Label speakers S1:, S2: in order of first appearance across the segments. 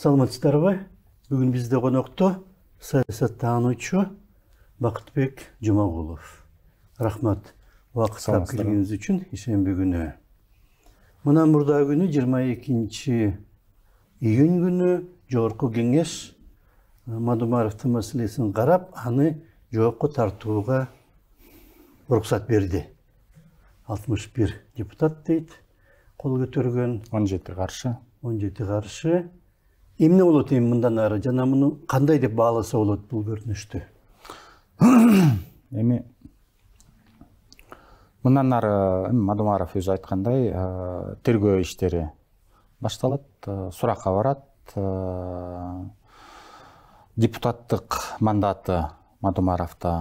S1: саламатсыздар ба бүгін бізде қонақта саясаттанушы бақытбек жұмағұлов рахмат уақыт тап келгеніңіз үшін сейсенбі күні мына мурда күні 22 июнь күні жогорку кеңес э, мадумаровдун мәселесін қарап аны жоққа тартуға рұқсат берді 61 депутат дейт қол көтерген
S2: 17 қарсы
S1: 17 каршы эмне болот эми мындан ары жана муну кандай деп бааласа болот бул көрүнүштү
S2: эми мындан ары эми мадумаров өзү айткандай э, тергөө иштери башталат э, суракка барат э, депутаттык мандаты мадумаровдо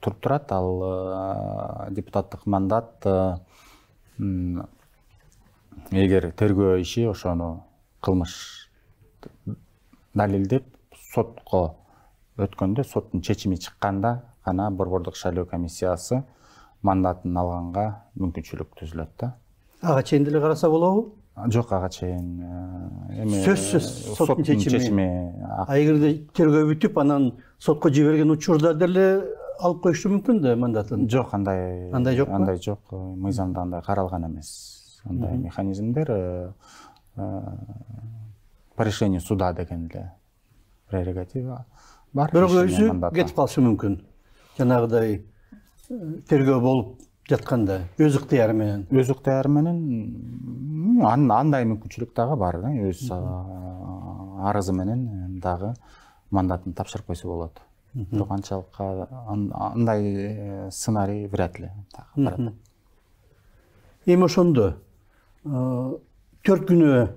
S2: туруп турат ал депутаттык мандат эгер тергөө иши ошону кылмыш далилдеп сотқа өткенде соттың шешімі шыққанда ғана борбордук шайлоо комиссиясы мандатын алғанға мүмкүнчүлүк түзүлөт да
S1: ага чейин деле караса болобу
S2: жок ага чейин э, эми сөзсүз соттун чечими а
S1: эгерде тергөө бүтүп анан
S2: сотко жиберген учурда деле алып коюшу мүмкүн да мандатын жок андай андай жоқ андай жок мыйзамда андай каралган эмес андай механизмдер э, э, по решению суда деген эле прерогатива бар бирок өзү кетип калышы мүмкүн жанагыдай э, тергөө болуп жатканда өз ыктыяры менен өз ыктыяры менен андай мүмкүнчүлүк дагы бар да өз арызы менен дагы мандатын тапшырып койсо болот бирок анчалык андай э, сценарий вряд ли
S1: эми ошондо э, төрт күнү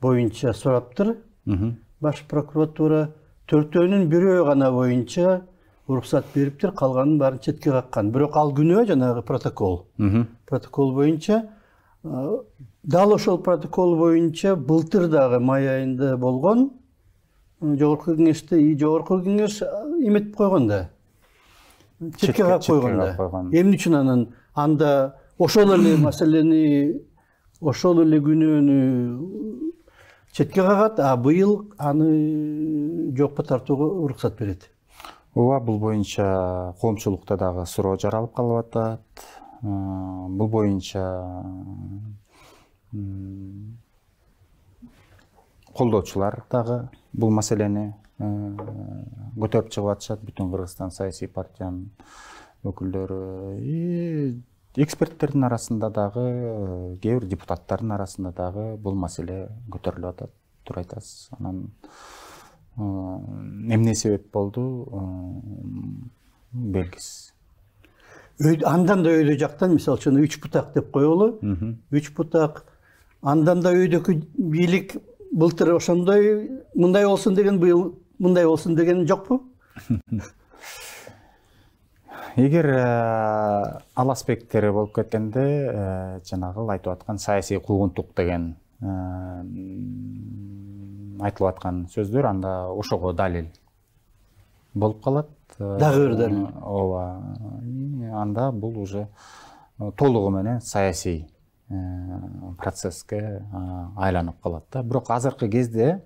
S1: боюнча сураптыр баш прокуратура төртөөнүн бирөө гана боюнча уруксат бериптир калганын баарын четке каккан бирок ал күнөө жанагы протокол протокол боюнча дал ошол протокол боюнча былтыр дагы май айында болгон жогорку кеңеште жогорку кеңеш эметип койгон да четке кагып койгон да эмне үчүн анан анда ошол эле маселени ошол эле күнөөнү
S2: четке кагат а быйыл аны жокко тартууга уруксат берет ооба бул боюнча коомчулукта дагы суроо жаралып калып атат э, бул боюнча колдоочулар дагы бул маселени э, көтөрүп чыгып атышат бүтүн кыргызстан саясий партиянын өкүлдөрү и эксперттердің арасында дағы э, кейбір депутаттардың арасында дағы бұл мәселе көтеріліп жатады туура айтасыз анан э, эмне себеп болду э, белгисиз андан да өйдө
S1: жактан мисалы үчүн үч бутак деп коелу үч бутак андан да өйдөкү бийлик былтыр ошондой мындай болсун деген быйыл мындай болсун деген жокпу
S2: егер э, ал аспекттері болып кеткенде ә, жаңағы айтып жатқан саяси қуғынтық деген э, айтылып сөздер анда ошого далил болып қалады Дағы бир далил анда бұл уже толугу менен саясий процесске айланып қалады. да бирок азыркы кезде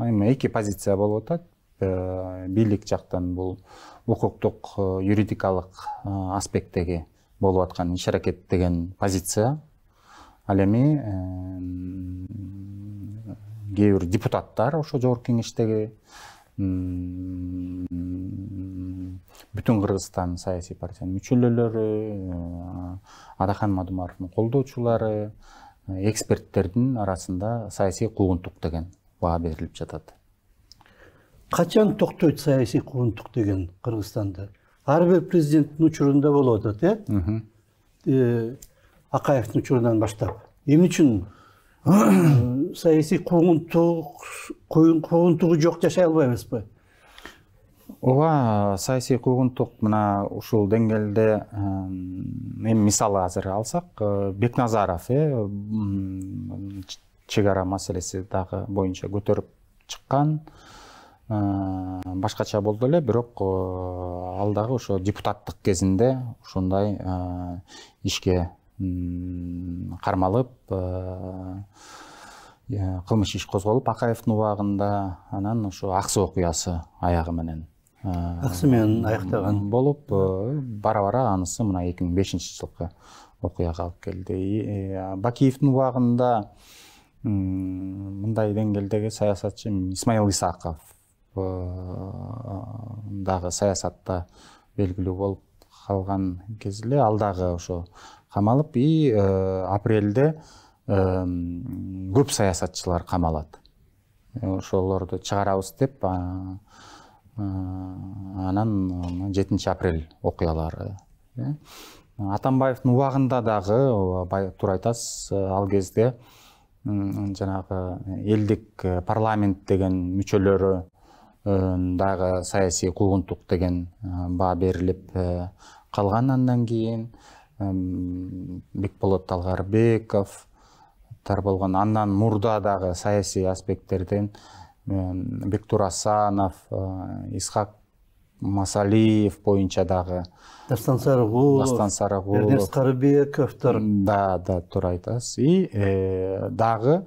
S2: эми эки позиция болуп атат Э, бийлик жактан бул укуктук э, юридикалык э, аспекттеги болуп аткан иш аракет деген позиция ал эми кээ бир депутаттар ошо жогорку кеңештеги бүтүн кыргызстан саясий партиянын мүчөлөрү адахан мадумаровдун колдоочулары эксперттердин арасында саясий куугунтук деген баа берилип жатат
S1: качан токтойт саясий куугунтук деген кыргызстанда ар бир президенттин учурунда болуп атат э акаевдин учурунан баштап эмне үчүн саясий куугунтук куугунтугу жок жашай албайбызбы
S2: ооба саясий куугунтук мына ушул деңгээлде эми мисалы азыр алсак бекназаров э чек ара маселеси дагы боюнча көтөрүп чыккан Э, башкача болду эле бирок э, дагы ошо депутаттык кезинде ушундай э, ишке кармалып кылмыш иш козголуп акаевдин убагында анан ошо аксы окуясы аягы менен аксы менен аяктаган болуп бара бара анысы мына эки миң бешинчи жылкы окуяга алып келди бакиевдин убагында мындай деңгээлдеги саясатчы исмаил исаков Э, дағы саясатта белгілі болып қалған ал алдағы ошо қамалып и э, апрельде э, көп саясатчылар қамалады. ошолорду чыгарабыз деп анан жетинчи апрель окуялары атамбаевдин убагында дагы туура айтасыз ал кезде жанагы элдик парламент деген мүчөлөрү дагы саясий куугунтук деген баа берилип э, калган андан кийин бекболот талгарбековтар болгон андан мурда дагы саясий аспекттерден бектур асанов исхак масалиев боюнча дагы
S1: дастан сарыгулов дастан сарыгулов эрнес
S2: карыбековдор да да туура айтасыз и э, дагы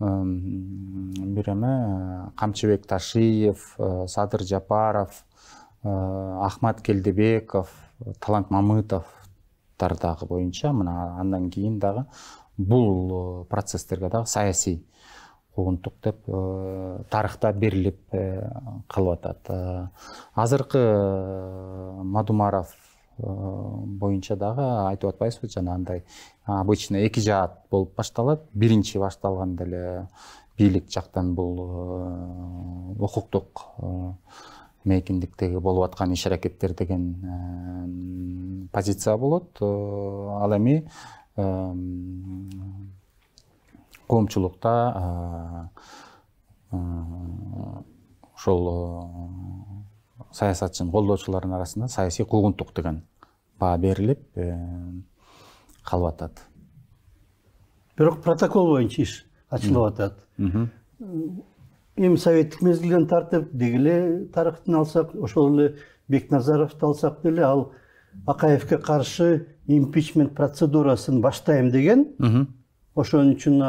S2: бир эме камчыбек ташиев э, садыр жапаров э, ахмат келдибеков талант мамытовдор дагы боюнча мына андан кийин дагы бул э, процесстерге дагы саясий куугунтук деп тарыхта берилип калып атат азыркы мадумаров Э, боюнча дагы айтып атпайбызбы жанагындай обычно эки жаат болуп башталат биринчи башталганда эле бийлик жактан бул э, укуктук э, мейкиндиктеги болуп аткан иш аракеттер деген позиция болот ал эми коомчулукта ошол саясатшының қолдаушыларының арасында саяси куугунтук деген баа берилип э, қалып атат
S1: бирок протокол бойынша иш ашылып атат эми советтик мезгилден тартып деги эле тарыхтын алсак ошол эле бекназаровду алсак деле ал акаевге каршы импичмент процедурасын баштайм деген ошон үчүн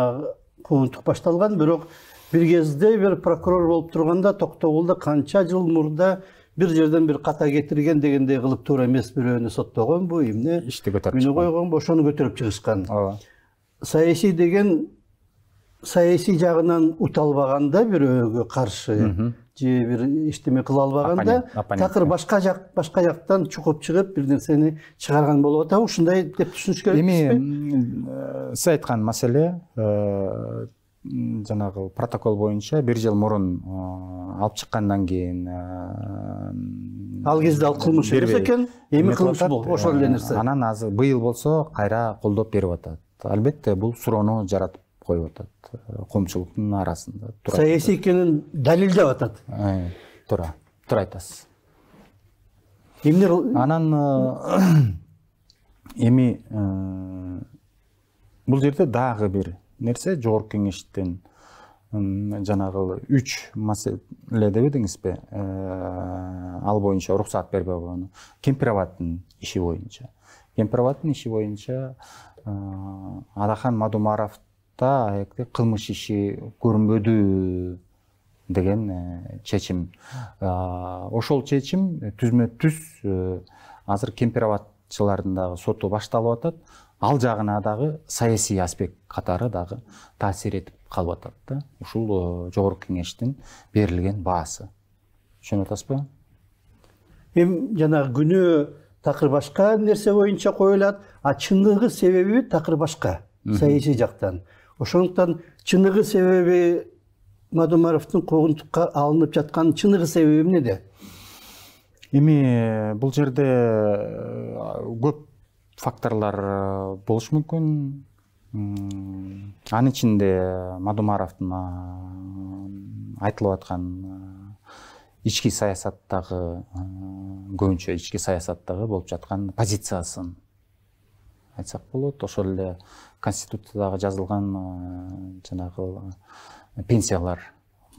S1: куугунтук башталган бирок бир кезде бир прокурор болуп турганда токтогулда канча жыл мурда бир жерден бир ката кетирген дегендей кылып туура эмес бирөөнү соттогон бу эмне
S2: ишти көтөрүп муну
S1: койгон ошону көтөрүп чыгышкан ооба саясий деген саясий жагынан ута албаганда бирөөгө каршы же бир эчтеме кыла албаганда такыр башка жак башка жактан чукуп чыгып бир нерсени чыгарган болуп атабы ушундай деп түшүнүш керек эми
S2: сиз айткан маселе жанагы протокол боюнча бир жыл мурун э, алып чыккандан кийин э, ал кезде ал кылмыш эмес экен эми кылмыш кылмышбо ошол эле нерсе э, анан азыр быйыл болсо кайра колдоп берип атат албетте бул суроону жаратып коюп атат коомчулуктун арасында саясий
S1: экенин далилдеп атат
S2: туура туура айтасыз эмне анан эми бул жерде дагы бир нерсе жогорку кеңештин жанагы үч маселе дебедиңизби э, ал боюнча уруксат бербегону кемпироваттын иши боюнча кемпироваттын иши боюнча э, адахан мадумаровда аякти кылмыш иши көрүнбөдү деген э, чечим ошол чечим түзмө түз азыр кемпироватчылардын дагы соту башталып атат ал жағына дағы саяси аспект қатары дағы таасир етіп қалып жатады да ушул э, жогорку кеңештин берилген баасы түшүнүп атасызбы
S1: эми жанагы күнөө такыр башка нерсе боюнча коюлат а чыныгы себеби такыр башка саясий жактан ошондуктан чыныгы себеби мадумаровдун куугунтукка алынып жаткан чыныгы себеби эмнеде
S2: эми э, бул жерде э, көп факторлар э, болушу мүмкін анын ичинде мадумаровдун э, айтылып аткан э, ички саясаттагы көбүнчө ички саясаттагы болуп жаткан позициясын айтсак болот ошол эле конституциядагы жазылган жанагы пенсиялар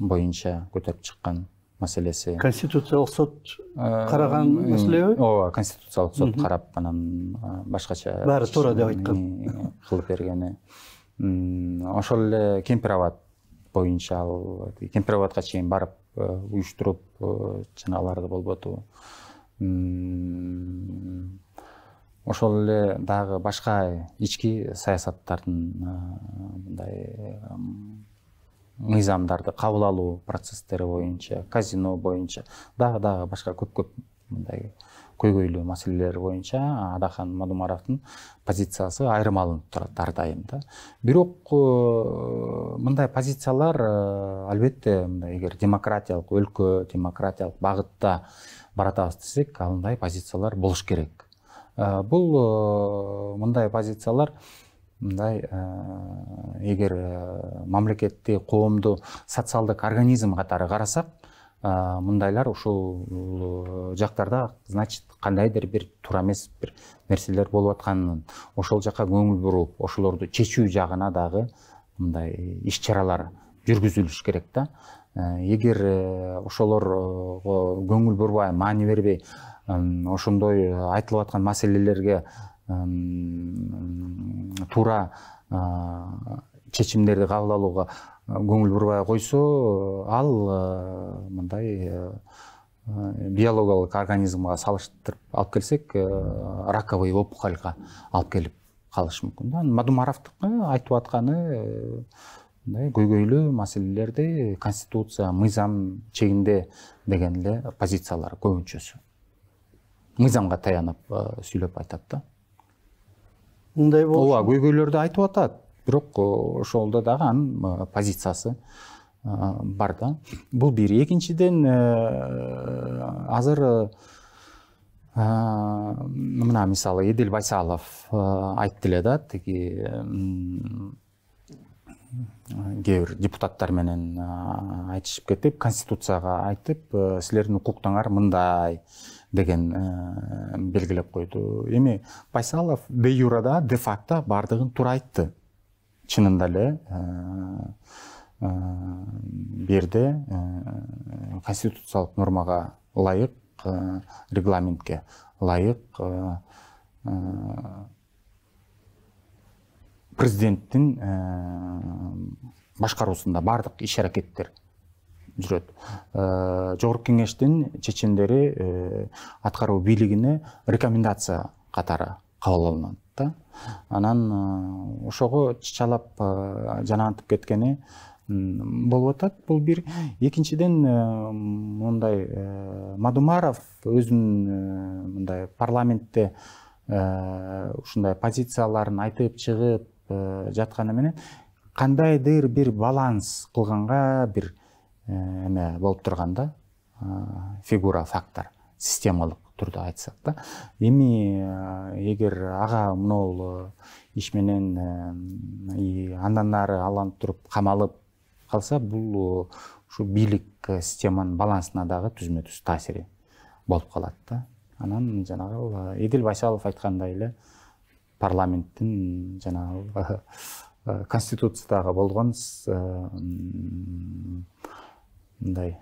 S2: боюнча көтөрүп чыккан маселеси конституциялык сот
S1: э, караган маселеби
S2: ооба конституциялык сот карап анан башкача баары туура деп айткан кылып бергени ошол эле кемпир абад боюнча ал кемпир абадка чейин барып э, уюштуруп э, жана аларды болботуу ошол эле дагы башка ички саясаттардын мындай мыйзамдарды кабыл алуу процесстери казино бойынша, дагы дагы башка көп көп мындай көйгөйлүү маселелер боюнча адахан мадумаровдун позициясы айырмаланып турат ар дайым да бирок э, мындай позициялар э, албетте мындай эгер демократиялык өлкө демократиялык багытта баратабыз десек ал позициялар болуш керек э, бул мындай позициялар мындай э, егер э, мамлекетти коомду социалдык организм катары карасак э, мындайлар ушул жактарда значит кандайдыр бир туура эмес бир нерселер болуп атканын ошол жака көңүл буруп ошолорду чечүү жагына дагы мындай иш чаралар жүргүзүлүш керек да эгер ошолорго көңүл бурбай маани бербей ошондой айтылып аткан маселелерге туура чечимдерди кабыл алууга көңүл бурбай койсо ал мындай биологиялык организмге салыштырып алып келсек раковый опухолька алып келип калышы мүмкүн да мадумаровдуку айтып атканы мындай көйгөйлүү маселелерди конституция мыйзам чегинде деген эле позициялар көбүнчөсү мыйзамга таянып сүйлөп айтат да мындай ооба көйгөйлөрдү айтып атат бирок ошолдо дагы анын э, позициясы э, бар да бул бир экинчиден э, азыр мына мисалы эдил байсалов айтты эле да тиги кээ бир депутаттар менен айтышып кетип конституцияга айтып силердин укуктарыңар мындай деген э, белгілеп қойды эми байсалов де юрада де факто бардығын туура айтты чынында эле э, берде э, конституциялык нормага ылайык регламентке ылайык президенттин башкаруусунда баардык иш аракеттер жүрөт э, жогорку кеңештин чечимдери э, аткаруу бийлигине рекомендация катары кабыл алынат да анан э, ошого чычалап жанагынтип кеткени болуп атат бул бир экинчиден мондай мадумаров өзүнүн мындай парламентте ушундай позицияларын айтып чыгып жатканы менен кандайдыр бир баланс кылганга бир эме болуп ә, фигура фактор системалық түрде айтсақ. та эми эгер ага могул э, иш менен э, андан ары аланып туруп камалып калса бул ушу бийлик э, системанын балансына дагы түзмө түз таасири болуп калат да анан жанагыл эдил байсалов айткандай эле парламенттин жанагы конституциядагы болгон мындай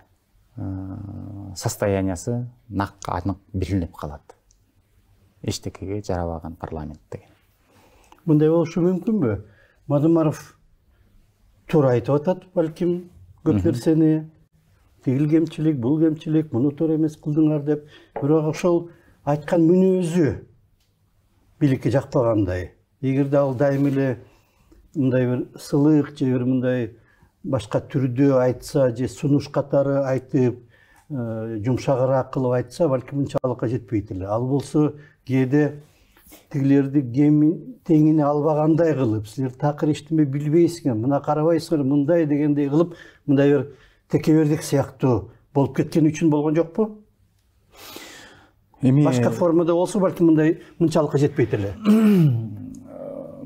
S2: ә, э, состояниясы нақ анық белгілеп қалады ештеңеге жарабаған парламент деген
S1: мындай болушы мүмкін бе мадумаров тура айтып жатады бәлкім көп нәрсені тигил кемчилик бул кемчилик муну туура эмес кылдыңар деп бирок ошол айткан мүнөзү бийликке жакпагандай эгерде ал дайым эле мындай бир сылык же бир мындай башка түрдө айтса же сунуш катары айтып э, жумшагыраак кылып айтса балким мынчалыкка жетпейт эле ал болсо кээде тигилерди теңине албагандай кылып силер такыр эчтеме билбейсиңер мына карабайсыңар мындай дегендей кылып мындай бир текебердик сыяктуу болуп кеткен үчүн болгон жокпу эми башка формада болсо балким мындай мынчалыкка жетпейт эле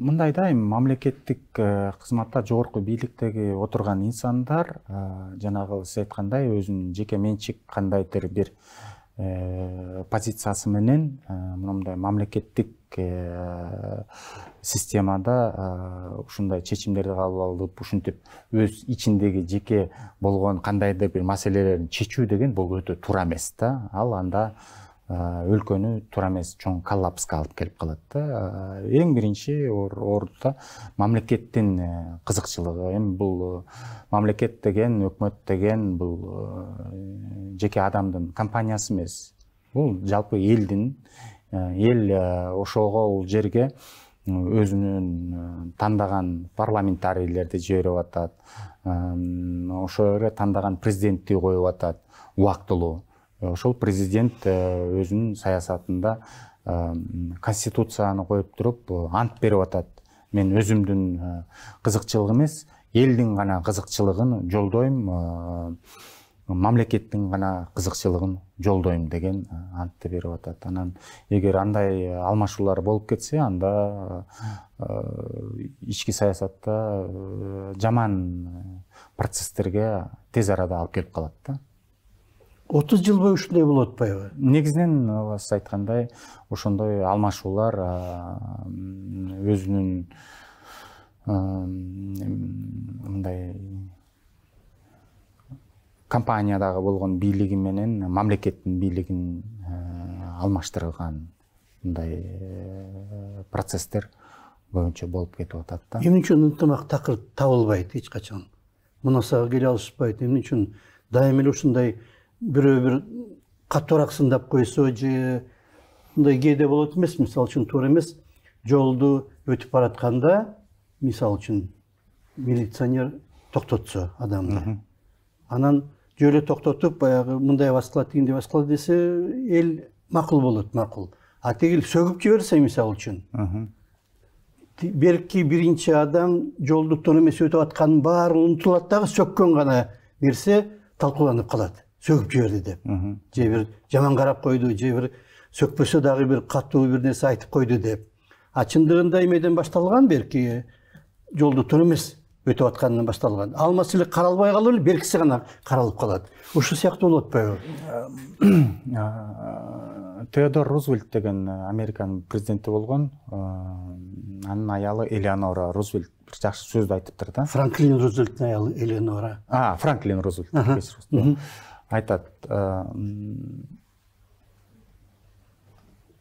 S2: мындайда эми мамлекеттик э, кызматта жогорку бийликтеги отурган инсандар э, жанагы сиз айткандай өзүнүн жеке менчик кандайдыр бир э, позициясы менен мындай мамлекеттик системада ушундай чечимдерди кабыл алып ушинтип өз ичиндеги жеке болгон кандайдыр бир маселелерин чечүү деген бул өтө туура эмес да ал анда Э, өлкөнү туура эмес чоң коллапска алып келип калат да э, эң биринчи ордута мамлекеттин э, кызыкчылыгы эми бул мамлекет деген өкмөт деген бул жеке адамдын компаниясы эмес бул жалпы элдин эл бул жерге өзүнүн тандаган парламентарийлерди жиберип атат ошол эле тандаган президентти коюп атат убактылуу ошол э, президент э, өзүнүн саясатында э, конституцияны коюп туруп ант берип атат мен өзүмдүн кызыкчылыгым эмес элдин гана кызыкчылыгын жолдойм мамлекеттин гана кызыкчылыгын жолдойм деген антты берип атат анан эгер андай алмашуулар болуп кетсе анда ички саясатта жаман процесстерге тез арада алып келип калат да 30 жыл бойы ушундай болуп атпайбы негизинен сиз айткандай ошондой алмашуулар өзүнүн мындай компаниядагы болгон бийлиги менен мамлекеттин бийлигин алмаштырылган мындай э, процесстер боюнча болуп кетип атат да эмне үчүн ынтымак такыр табылбайт эч качан
S1: мунасага келе алышпайт эмне үчүн дайыма эле ушундай біреу бір қаттырақ сындап қойса же мындай кейде болот эмес мисалы үчүн туура эмес жолду өтүп баратканда мисалы үчүн милиционер токтотсо адамды анан жөн эле токтотуп баягы мындай баскылат тигиндей баскылат десе эл макул болот макул а тигил сөгүп жиберсе мисалы үчүн берки биринчи адам жолду туура эмес өтүп атканын баарын унутулат дагы сөккөн гана нерсе талкууланып калат сөгіп жіберді деп же бір жаман қарап қойды же бір сөкпесе дағы бір қатты бір нәрсе айтып қойды деп а чындыгында эмеден басталған берки тұр эмес өтүп атканынан башталган ал маселе
S2: қаралбай калып эле ғана қаралып қалады осы сияқты болып болуп атпайбы теодор рузвельт деген американын президенти болгон анын аялы элеонора рузвельт бир жакшы сөздү айтыптыр да франклин
S1: рузвельттің аялы элеонора
S2: а франклин рузвельт айтады э,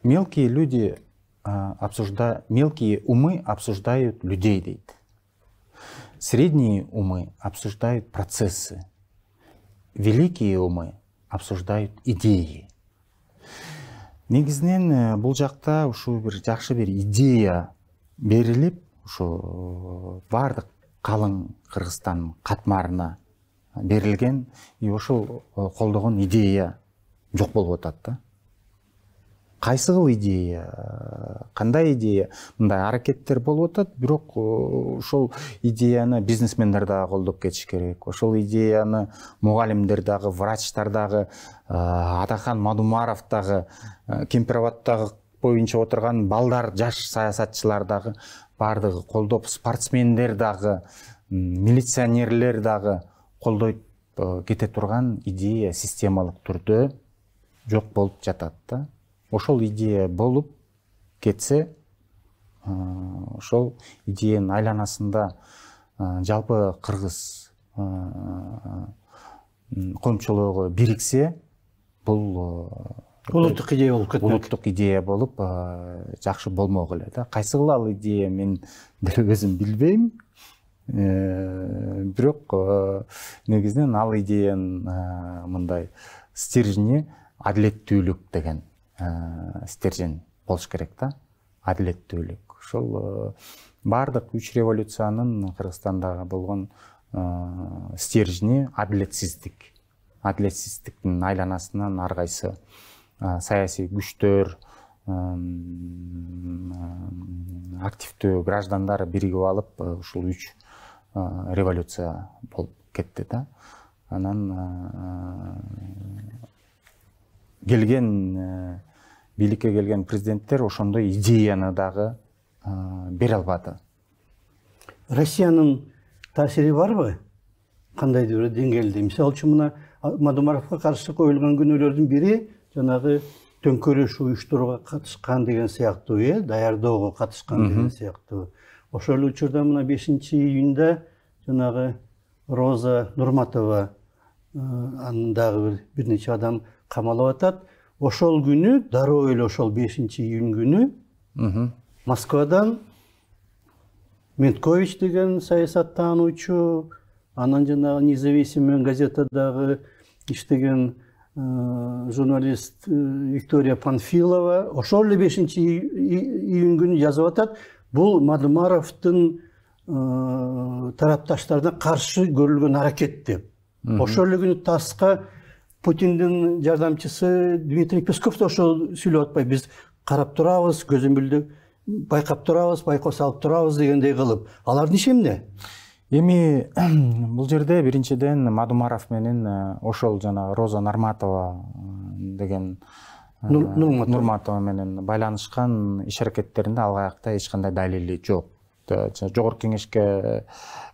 S2: мелкие люди э, обсужда мелкие умы обсуждают людей дейді средние умы обсуждают процессы великие умы обсуждают идеи негізінен э, бұл жақта ушу бир жакшы бир идея берилип ушу баардык қалың қырғызстанның қатмарына берілген и ошол колдогон э, идея жок болуп атат да кайсы кыл идея кандай э, идея мындай аракеттер болуп атат бирок э, ошол идеяны бизнесмендер дагы колдоп кетиш керек ошол идеяны мугалимдер дагы врачтар дагы атахан мадумаров дагы кемпироваттагы боюнча отурган балдар жаш саясатчылар дагы баардыгы колдоп спортсмендер дагы милиционерлер дагы колдойт э, кете турган идея системалык түрдө жок болуп жатат да ошол идея болуп кетсе э, ошол идеянын айланасында э, жалпы кыргыз коомчулугу бириксе бул улуттук идея болуп кетпек улуттук идея болуп жакшы болмок эле да кайсыл ал идея мен деле өзүм билбейм ә, бирок э, негизинен ал идеянын э, мындай стержине адилеттүүлүк деген ә, стержень болуш керек да адилеттүүлүк ошол баардык үч революциянын кыргызстандагы болгон ә, стержине адилетсиздик адилетсиздиктин айланасынан ар кайсы саясий күчтөр активдүү граждандар биригип алып ушул үч революция болып кетті да анан келген билікке келген президенттер ошондой идеяны дагы бере албады
S1: россиянын таасири барбы кандайдыр бир деңгээлде мисалы үчүн мына мадумаровго каршы коюлган күнөөлөрдүн бири жанагы төңкөрүш уюштурууга катышкан деген сыяктуу э иә, даярдоого катышкан деген сыяктуу ошол учурда мына бешинчи июнда жанагы роза нурматова анын дагы бир бир нече адам камалып атат ошол күнү дароо эле ошол бешинчи июнь күнү москвадан менткович деген таануучу анан жанагы независимый газетадагы иштеген журналист виктория панфилова ошол эле бешинчи июнь күнү жазып атат бұл Мадымаровтың ә, э, тарапташтарына қаршы көрілген әрекет деп ошол эле күнү таска путиндин жардамчысы дмитрий песков да ошол сүйлөп атпайбы биз карап турабыз көзөмөлдө байкап турабыз байкоо салып турабыз дегендей кылып алардын иши эмне
S2: эми бул жерде биринчиден мадумаров менен э, ошол жана роза нарматова э, деген нурматова менен байланышкан иш аракеттеринде ал жакта эч кандай далили жок жогорку кеңешке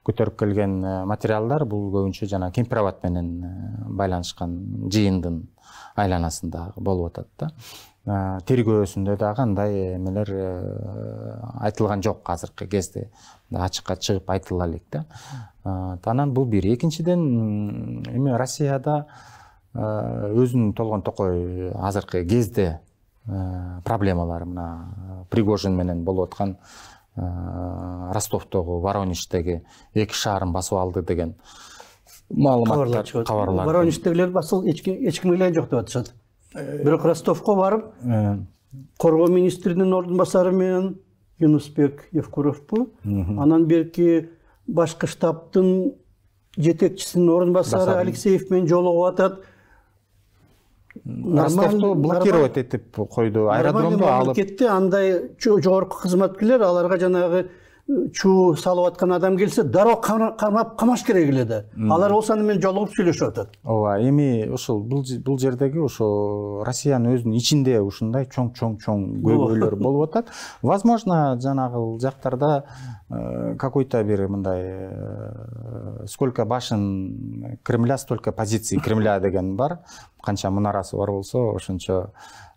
S2: көтөрүп келген э, материалдар бул көбүнчө жанагы кемпир абад менен э, байланышкан жыйындын айланасында болуп атат да тергөөсүндө дагы андай эмелер э, айтылган жок азыркы кезде ачыкка чыгып айтыла элек да анан бул бир экинчиден эми россияда Э, өзүнүн толгон токой э, азыркы кезде э, проблемалары мына пригожин менен болуп аткан ростовтогу воронеждеги эки шаарын басып алды деген маалыматтар каарлар чыгыпара
S1: воронеждегилер эч ким келген жок деп атышат бирок ростовго
S2: барып
S1: коргоо министринин орун басары менен юнусбек евкуровпу
S2: анан
S1: берки башкы штабтын жетекчисинин орун басары алексеев менен жолугуп атат ростовду блокировать
S2: этип койду аэродромду алып
S1: кетти андай жогорку кызматкерлер аларга жанагы чу салып жатқан адам келсе дароо камап қамаш керек эле
S2: алар болсо аны менен жолугуп сүйлөшүп атат ооба эми ошол бул жердеги ошо россиянын өзүнүн ичинде ушундай чоң чоң чоң көйгөйлөр болуп атат возможно жанагыл жактарда э, какой то бир мындай э, сколько башын кремля столько позиций кремля деген бар канча мунарасы бар болсо ошончо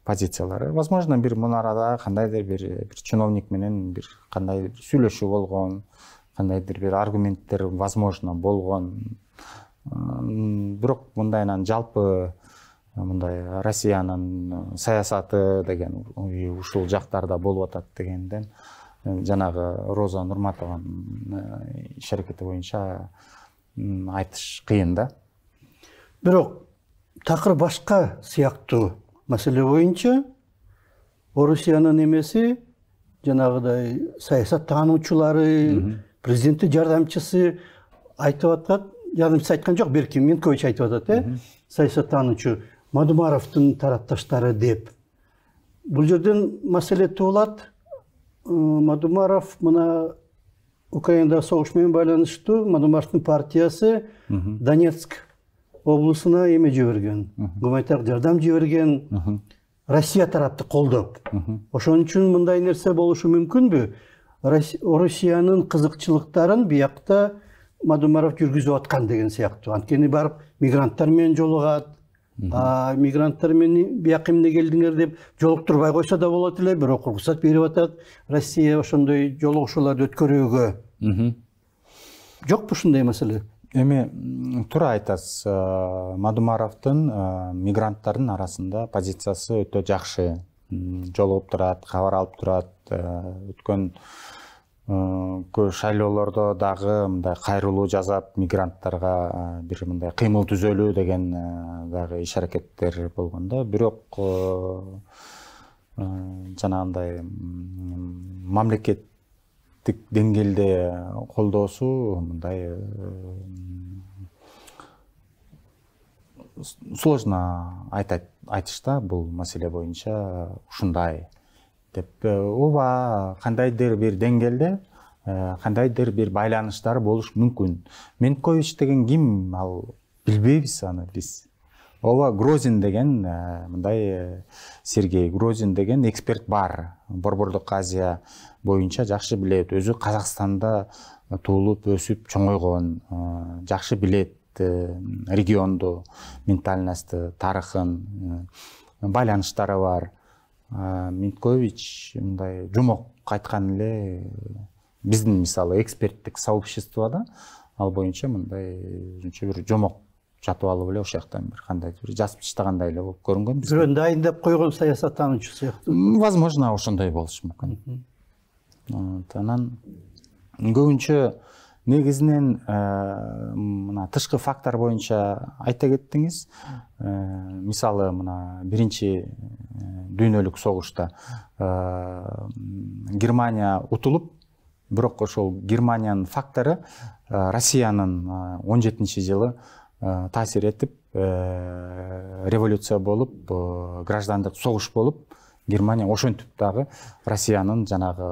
S2: позициялары возможно бир мунарада кандайдыр бир бир чиновник менен бир кандай бир сүйлөшүү болгон кандайдыр бир аргументтер возможно болгон бирок мындай жалпы э, мындай россиянын э, саясаты деген ушул жактарда болуп атат дегенден э, жанагы роза нурматованын иш аракети боюнча айтыш кыйын да бирок такыр башка сыяктуу
S1: мәселе бойынша орусияны жаңағыдай саясат танушылары президенті жардамчысы айтып аткан жардамчысы айтқан жоқ бәлки минкович айтып атат э мадумаровдун тарапташтары деп бул жерден маселе туулат мадумаров мына украинада согуш менен байланыштуу мадумаровдун партиясы донецк облысына эме жіберген гуманитарлық жардам жіберген россия тарапты қолдап ошон үчүн мындай нерсе болушу мүмкүнбү россиянын кызыкчылыктарын биякта мадумаров жүргүзүп аткан деген сыяктуу анткени барып мигранттар менен жолугат мигранттар менен бияка эмне келдиңер деп жолуктурбай койсо да болот эле бирок уруксат берип атат россия ошондой
S2: жолугушууларды өткөрүүгө жокпу ушундай маселе эми туура айтасыз э, мадумаровдун э, мигранттардын арасында позициясы өтө жакшы жолугуп турат кабар алып турат э, өткөн шайлоолордо дагы мындай кайрылуу жасап мигранттарга бир мындай кыймыл түзөлү деген дагы иш аракеттер болгон да бирок жанагындай мамлекет деңгээлде э, колдоосу мындай э, сложно айтат айтыш да бул маселе боюнча ушундай деп э, ооба кандайдыр бир деңгээлде кандайдыр бир байланыштар болуш мүмкүн менкович деген ким ал билбейбиз аны биз ол грозин деген э, мындай э, сергей грозин деген эксперт бар борбордук азия бойынша жакшы білет өзі қазақстанда туулуп өсіп чоңойгон э, жакшы билет білет регионду тарихын байланыштары бар Минткович, мындай жумок айткан эле биздин мисалы эксперттик сообществода ал боюнча мындай өзүнчө бир жомок жатып алып эле ошол жактан бир кандайдыр бир жазып таштагандай эле болуп көрүнгөн бирөөнү дайындап койгон саясаттануучу сыяктуу возможно ошондой болушу мүмкүн вот анан көбүнчө негизинен э, мына тышкы фактор боюнча айта кеттиңиз э, мисалы мына биринчи э, дүйнөлүк согушта германия утулуп бирок ошол германиянын фактору россиянын он жетинчи жылы Э, таасир этип э, революция болуп э, граждандык согуш болуп германия ошентип дагы россиянын жанагы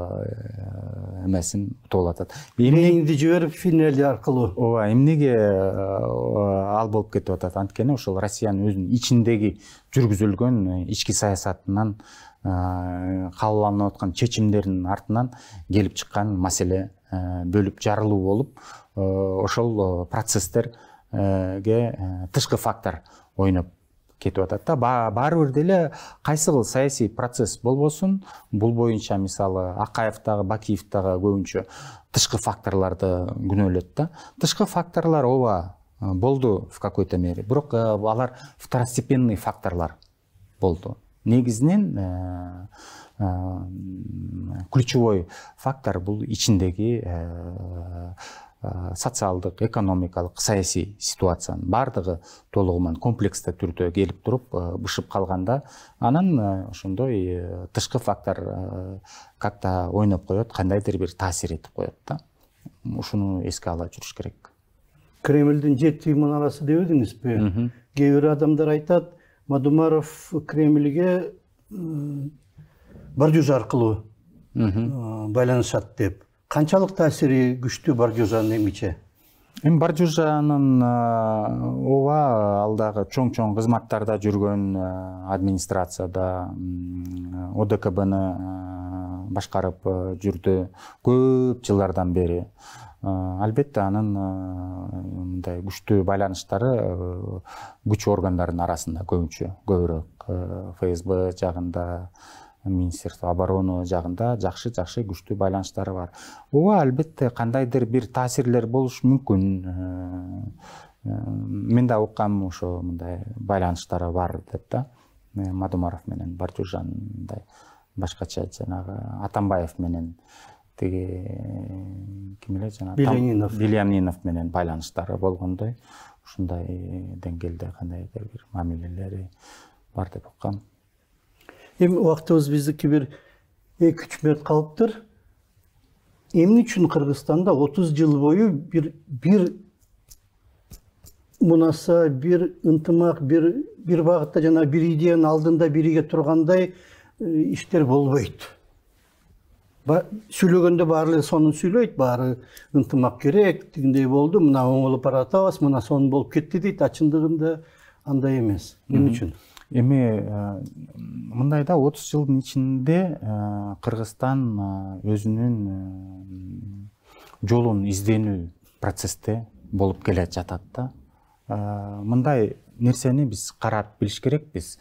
S2: эмесин утуп атат эмнеңди жиберип финляндия аркылуу ооба эмнеге ал болуп кетип атат анткени ошол россиянын өзүнүн ичиндеги жүргүзүлгөн ички саясатынан кабылданып аткан чечимдердин артынан келип чыккан маселе бөлүп жарылуу болуп ошол процесстер Э, тышқы фактор ойнап кетіп жатады да ба, бәрібір деле қайсы қыл саяси процесс бұл болсын бұл бойынша мысалы ақаевтағы бакиевтағы көбінше тышқы факторларды күнөөлөт да тышқы факторлар ооба э, болды в какой то мере бирок э, алар второстепенный факторлар болды негизинен ключевой фактор бұл ичиндеги социалдык экономикалык саясий ситуациянын баардыгы толугу менен комплекстүү түрдө келип туруп бышып калганда анан ошондой э, тышкы фактор как то ойноп коет кандайдыр бир таасир этип коет да ушуну эске ала жүрүш керек
S1: кремльдин жети мунарасы дебедиңизби кээ бир адамдар айтат мадумаров кремльге бардюж аркылуу байланышат деп қаншалықты таасири күчтүү боргюзанын эмиче
S2: эми Бардюжанын ооба алдагы чоң чоң кызматтарда жүргөн e, администрацияда одкбны e, башкарып e, жүрдү көп жылдардан бери э, албетте анын мындай күчтүү байланыштары күч органдарынын арасында көбүнчө көбүрөөк фсб жагында министерство обороны жагында жакшы жакшы күчтүү байланыштары бар ооба албетте кандайдыр бир таасирлер болушу мүмкүн э, э, мен да уккам ошо мындай байланыштары бар деп да э, мадумаров менен бартюжан мындай башкача жанагы атамбаев менен тиги ким эле жана жанагы бельянинов менен байланыштары болгондой ушундай деңгээлде кандайдыр бир мамилелери бар деп уккам
S1: эми убактыбыз биздики бир эки үч мүнөт калыптыр эмне үчүн кыргызстанда отуз жыл бою бир бир мунаса бир ынтымак бир бир багытта жана бир идеянын алдында бириге тургандай иштер болбойт сүйлөгөндө баары эле сонун сүйлөйт баары ынтымак керек тигиндей болду мына оңолуп баратабыз мына сонун болуп кетти дейт а чындыгында андай эмес эмне үчүн
S2: эми да отуз жылдын ичинде э, кыргызстан э, өзүнүн э, жолун изденүү процессте болуп келе жатат да мындай нерсени биз карап билиш керекпиз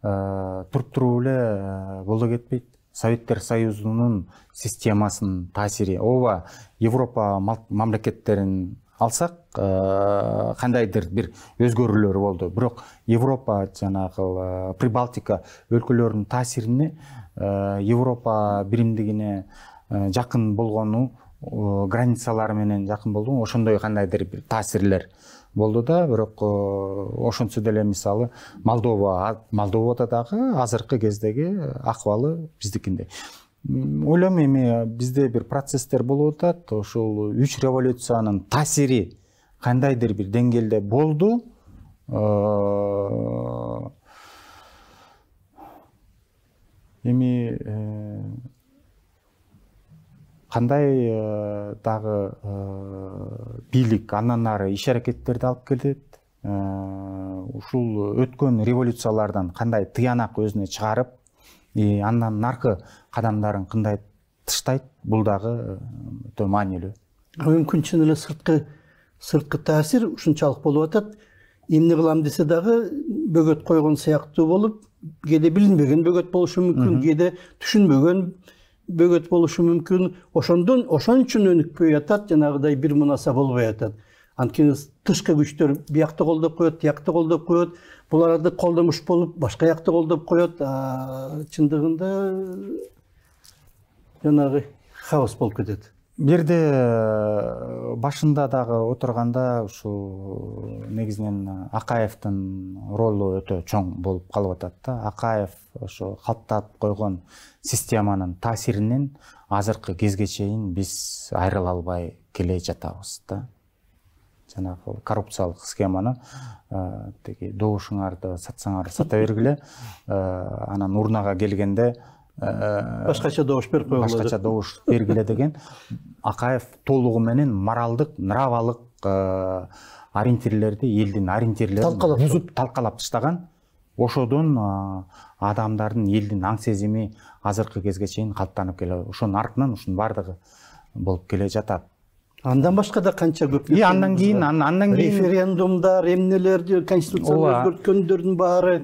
S2: туруп туруп эле боло кетпейт советтер союзунун системасынын таасири ооба европа мамлекеттерин алсақ э, қандайдыр бір өзгерулер болды бірок европа жаңағы э, прибалтика өлкөлөрүнүн таасирине э, европа биримдигине жакын болгону границалары менен жакын болгон ошондой кандайдыр бир таасирлер болду да бирок ошентсе деле мисалы молдова молдовада дагы азыркы кездеги акыбалы биздикиндей ойлойм эми бизде бир процесстер болуп атат ошол үч революциянын таасири кандайдыр бир деңгээлде болду э, эми э, кандай э, дагы бийлик андан ары иш аракеттерди алып келет ушул өткөн революциялардан кандай тыянак өзүнө чыгарып и андан наркы кадамдарын қындай тыштайт бул дагы өтө маанилүү чын эле сырткы сырткы таасир ушунчалык
S1: болуп атат эмне кылам десе дагы бөгөт койгон сыяктуу болуп кээде билинбеген бөгөт болушу мүмкүн кээде түшүнбөгөн бөгөт болушу мүмкүн ошондон ошон үчүн өнүкпөй атат жанагыдай бир мунаса болбой атат анткени тышкы күчтөр биякты колдоп коет тиякты колдоп коет бул арада колдомуш болуп башка жакты колдоп коет чындыгында жанагы хаос болуп кетет
S2: бирде э, башында дагы отурганда ушул э, негизинен э, акаевдин ролу өтө чоң болуп калып атат да акаев ошо калыптап койгон системанын таасиринен азыркы кезге чейин биз айрыла албай келе жатабыз да жаңағы коррупциялық схеманы ә, э, добушуңарды доушыңарды сатсаңар сата бергіле э, анан урнага келгенде ә, башкача добуш берип койгула башкача добуш бергиле деген акаев толугу менен моралдык нравалык ә, ориентирлерди элдин ориентирлерин талкалап бузуп талкалап таштаган ошодон адамдардын элдин аң сезими азыркы кезге чейин калыптанып келе ошонун артынан ушунун баардыгы болуп келе жатат андан башка да канча көп и андан кийин андан кийин
S1: референдумдар
S2: эмнелерди конституцияны өзгөрткөндөрдүн баары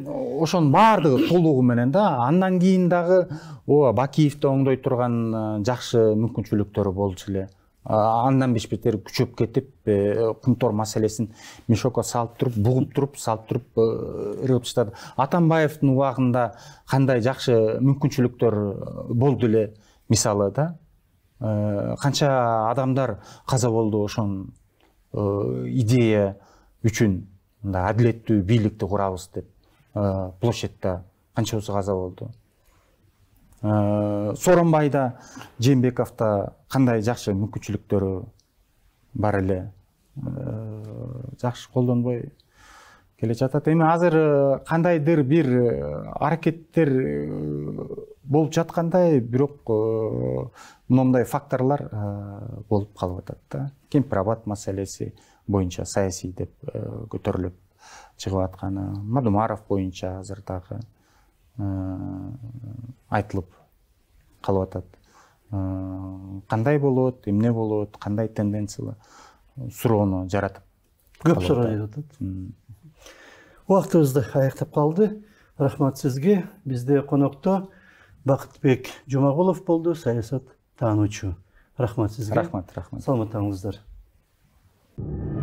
S2: ошонун баардыгы толугу менен да андан кийин дагы ооба бакиевди оңдой турган жакшы мүмкүнчүлүктөр болчу эле андан бетер күчөп кетип э, кумтор маселесин мешокко салып туруп бугуп туруп салып туруп ырып э, таштады атамбаевдин убагында кандай жакшы мүмкүнчүлүктөр э, болду эле мисалы да Э, канча адамдар каза болду ошон э, идея үчүн мындай адилеттүү бийликти курабыз деп э, площадьта канчоосу каза болду сооронбайда жээнбековдо кандай жакшы мүмкүнчүлүктөрү бар эле жакшы колдонбой келе жатат эми азыр кандайдыр бир аракеттер болуп жаткандай бирок э, мондай факторлор э, болуп калып атат да кемпир абад маселеси боюнча саясий деп э, көтөрүлүп чыгып атканы мадумаров боюнча азыр дагы айтылып калып атат кандай болот эмне болот кандай тенденциялар суроону жаратып көп суроо келип атат
S1: убактыбыз да аяктап калды рахмат сизге бизде конокто бақытбек жұмағұлов болды саясат танушы рахмат сізге рахмат рахмат you.